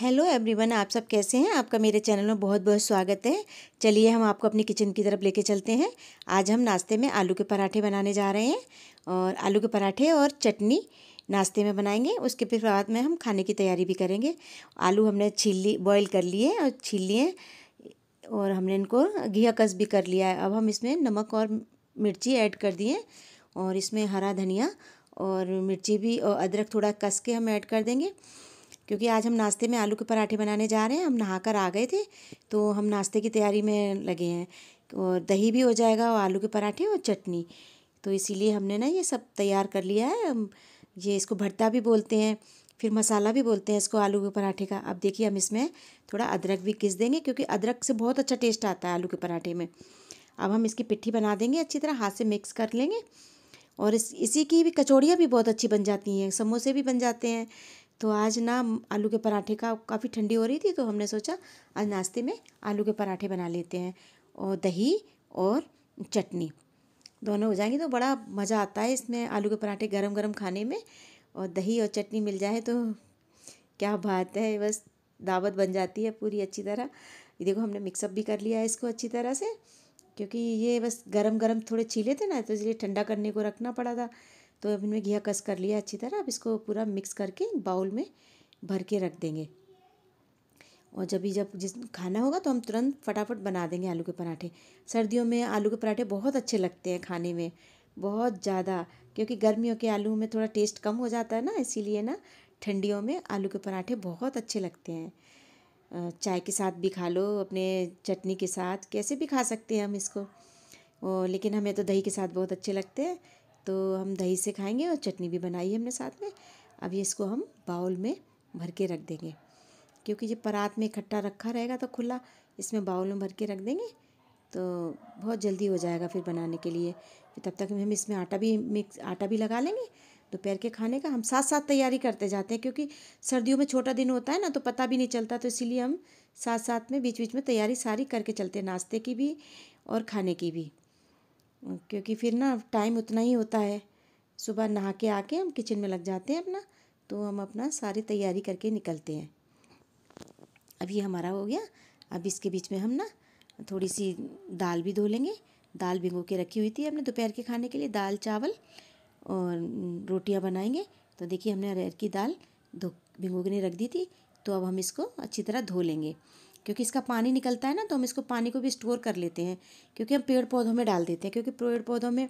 hello everyone आप सब कैसे हैं आपका मेरे चैनल में बहुत बहुत स्वागत है चलिए हम आपको अपनी किचन की तरफ लेके चलते हैं आज हम नाश्ते में आलू के पराठे बनाने जा रहे हैं और आलू के पराठे और चटनी नाश्ते में बनाएंगे उसके फिर बाद में हम खाने की तैयारी भी करेंगे आलू हमने छील ली बॉयल कर लिए और छील लिए और हमने इनको घिया कस भी कर लिया है अब हम इसमें नमक और मिर्ची ऐड कर दिए और इसमें हरा धनिया और मिर्ची भी और अदरक थोड़ा कस के हम ऐड कर देंगे क्योंकि आज हम नाश्ते में आलू के पराठे बनाने जा रहे हैं हम नहा कर आ गए थे तो हम नाश्ते की तैयारी में लगे हैं और दही भी हो जाएगा और आलू के पराठे और चटनी तो इसीलिए हमने ना ये सब तैयार कर लिया है ये इसको भरता भी बोलते हैं फिर मसाला भी बोलते हैं इसको आलू के पराठे का अब देखिए हम इसमें थोड़ा अदरक भी किस देंगे क्योंकि अदरक से बहुत अच्छा टेस्ट आता है आलू के पराठे में अब हम इसकी पिट्ठी बना देंगे अच्छी तरह हाथ से मिक्स कर लेंगे और इस इसी की भी कचौड़ियाँ भी बहुत अच्छी बन जाती हैं समोसे भी बन जाते हैं तो आज ना आलू के पराठे का काफ़ी ठंडी हो रही थी तो हमने सोचा आज नाश्ते में आलू के पराठे बना लेते हैं और दही और चटनी दोनों हो जाएंगे तो बड़ा मज़ा आता है इसमें आलू के पराठे गरम गरम खाने में और दही और चटनी मिल जाए तो क्या बात है बस दावत बन जाती है पूरी अच्छी तरह ये देखो हमने मिक्सअप भी कर लिया है इसको अच्छी तरह से क्योंकि ये बस गरम गरम थोड़े छीले थे ना तो इसलिए ठंडा करने को रखना पड़ा था तो अब इनमें घिया कस कर लिया अच्छी तरह अब इसको पूरा मिक्स करके बाउल में भर के रख देंगे और जब भी जब जिस खाना होगा तो हम तुरंत फटाफट बना देंगे आलू के पराठे सर्दियों में आलू के पराठे बहुत अच्छे लगते हैं खाने में बहुत ज़्यादा क्योंकि गर्मियों के आलू में थोड़ा टेस्ट कम हो जाता है ना इसीलिए ना ठंडियों में आलू के पराठे बहुत अच्छे लगते हैं चाय के साथ भी खा लो अपने चटनी के साथ कैसे भी खा सकते हैं हम इसको ओ, लेकिन हमें तो दही के साथ बहुत अच्छे लगते हैं तो हम दही से खाएंगे और चटनी भी बनाई है हमने साथ में अब ये इसको हम बाउल में भर के रख देंगे क्योंकि ये परात में इकट्ठा रखा रहेगा तो खुला इसमें बाउल में भर के रख देंगे तो बहुत जल्दी हो जाएगा फिर बनाने के लिए तब तक हम इसमें आटा भी मिक्स आटा भी लगा लेंगे दोपहर के खाने का हम साथ साथ तैयारी करते जाते हैं क्योंकि सर्दियों में छोटा दिन होता है ना तो पता भी नहीं चलता तो इसीलिए हम साथ साथ में बीच बीच में तैयारी सारी करके चलते हैं नाश्ते की भी और खाने की भी क्योंकि फिर ना टाइम उतना ही होता है सुबह नहा के आके हम किचन में लग जाते हैं अपना तो हम अपना सारी तैयारी करके निकलते हैं अभी हमारा हो गया अब इसके बीच में हम ना थोड़ी सी दाल भी धो लेंगे दाल भिगो के रखी हुई थी हमने दोपहर के खाने के लिए दाल चावल और रोटियां बनाएंगे तो देखिए हमने अरहर की दाल धो भिंगो के रख दी थी तो अब हम इसको अच्छी तरह धो लेंगे क्योंकि इसका पानी निकलता है ना तो हम इसको पानी को भी स्टोर कर लेते हैं क्योंकि हम पेड़ पौधों में डाल देते हैं क्योंकि पेड़ पौधों में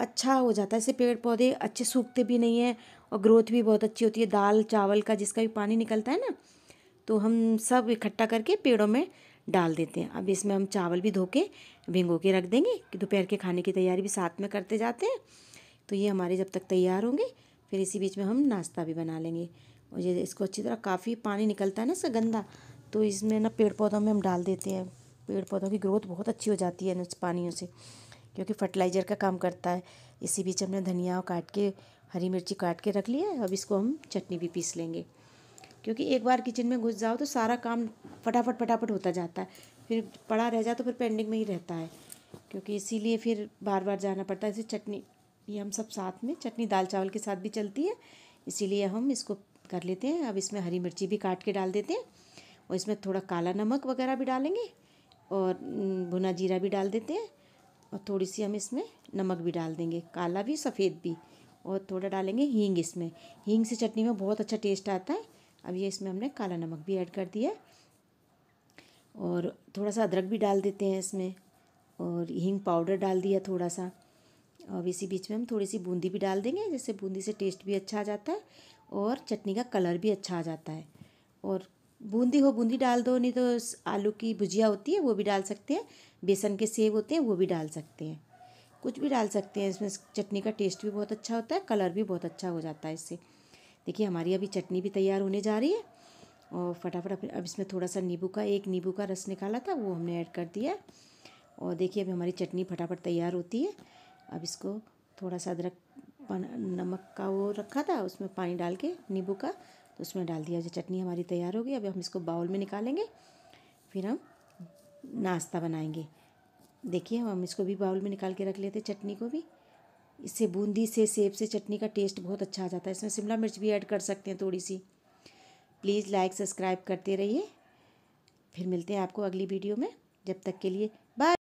अच्छा हो जाता है इससे पेड़ पौधे अच्छे सूखते भी नहीं हैं और ग्रोथ भी बहुत अच्छी होती है दाल चावल का जिसका भी पानी निकलता है ना तो हम सब इकट्ठा करके पेड़ों में डाल देते हैं अब इसमें हम चावल भी धो के भिंगो के रख देंगे कि दोपहर के खाने की तैयारी भी साथ में करते जाते हैं तो ये हमारे जब तक तैयार होंगे फिर इसी बीच में हम नाश्ता भी बना लेंगे और ये इसको अच्छी तरह काफ़ी पानी निकलता है ना इसका गंदा तो इसमें ना पेड़ पौधों में हम डाल देते हैं पेड़ पौधों की ग्रोथ बहुत अच्छी हो जाती है इस पानियों से क्योंकि फर्टिलाइज़र का काम करता है इसी बीच हमने धनिया काट के हरी मिर्ची काट के रख लिया है अब इसको हम चटनी भी पीस लेंगे क्योंकि एक बार किचन में घुस जाओ तो सारा काम फटाफट फटाफट होता जाता है फिर पड़ा रह जाए तो फिर पेंडिंग में ही रहता है क्योंकि इसीलिए फिर बार बार जाना पड़ता है इसे चटनी ये हम सब साथ में चटनी दाल चावल के साथ भी चलती है इसीलिए हम इसको कर लेते हैं अब इसमें हरी मिर्ची भी काट के डाल देते हैं और इसमें थोड़ा काला नमक वगैरह भी डालेंगे और भुना जीरा भी डाल देते हैं और थोड़ी सी हम इसमें नमक भी डाल देंगे काला भी सफ़ेद भी और थोड़ा डालेंगे हींग इसमें हींग से चटनी में बहुत अच्छा टेस्ट आता है अब ये इसमें हमने काला नमक भी ऐड कर दिया और थोड़ा सा अदरक भी डाल देते हैं इसमें और हींग पाउडर डाल दिया थोड़ा सा और इसी बीच में हम थोड़ी सी बूंदी भी डाल देंगे जिससे बूंदी से टेस्ट भी अच्छा आ जाता है और चटनी का कलर भी अच्छा आ जाता है और बूंदी हो बूंदी डाल दो नहीं तो आलू की भुजिया होती है वो भी डाल सकते हैं बेसन के सेब होते हैं वो भी डाल सकते हैं कुछ भी डाल सकते हैं इसमें चटनी का टेस्ट भी बहुत अच्छा होता है कलर भी बहुत अच्छा हो जाता है इससे देखिए हमारी अभी चटनी भी तैयार होने जा रही है और फटाफट अब इसमें थोड़ा सा नींबू का एक नींबू का रस निकाला था वो हमने ऐड कर दिया और देखिए अभी हमारी चटनी फटाफट तैयार होती है अब इसको थोड़ा सा अदरक नमक का वो रखा था उसमें पानी डाल के नींबू का तो उसमें डाल दिया जो चटनी हमारी तैयार हो गई अब हम इसको बाउल में निकालेंगे फिर हम नाश्ता बनाएंगे देखिए हम इसको भी बाउल में निकाल के रख लेते चटनी को भी इससे बूंदी से सेब से चटनी का टेस्ट बहुत अच्छा आ जाता है इसमें शिमला मिर्च भी ऐड कर सकते हैं थोड़ी सी प्लीज़ लाइक सब्सक्राइब करते रहिए फिर मिलते हैं आपको अगली वीडियो में जब तक के लिए